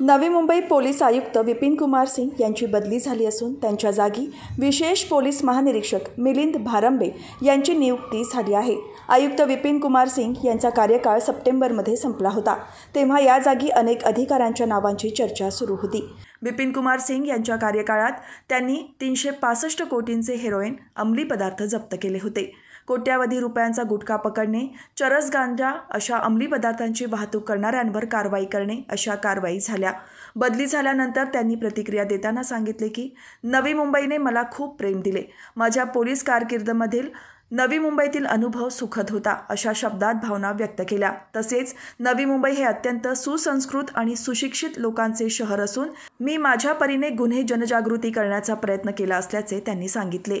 नवी मुंबई पोलीस आयुक्त विपिन कुमार सिंग यांची बदली झाली असून त्यांच्या जागी विशेष पोलीस महानिरीक्षक मिलिंद भारंबे यांची नियुक्ती झाली आहे आयुक्त विपिन कुमार सिंग यांचा कार्यकाळ सप्टेंबरमध्ये संपला होता तेव्हा या जागी अनेक अधिकाऱ्यांच्या नावांची चर्चा सुरू होती बिपिन कुमार सिंग यांच्या कार्यकाळात त्यांनी तीनशे पासष्ट कोटींचे हेरोईन अंमली पदार्थ जप्त केले होते कोट्यावधी रुपयांचा गुटखा पकडणे चरस गांजा अशा अंमली पदार्थांची वाहतूक करणाऱ्यांवर कारवाई करणे अशा कारवाई झाल्या बदली झाल्यानंतर त्यांनी प्रतिक्रिया देताना सांगितले की नवी मुंबईने मला खूप प्रेम दिले माझ्या पोलीस कारकिर्दमधील नवी मुंबईतील अनुभव सुखद होता अशा शब्दात भावना व्यक्त केल्या तसेच नवी मुंबई हे अत्यंत सुसंस्कृत आणि सुशिक्षित लोकांचे शहर असून मी माझ्या परीने गुन्हे जनजागृती करण्याचा प्रयत्न केला असल्याचे त्यांनी सांगितले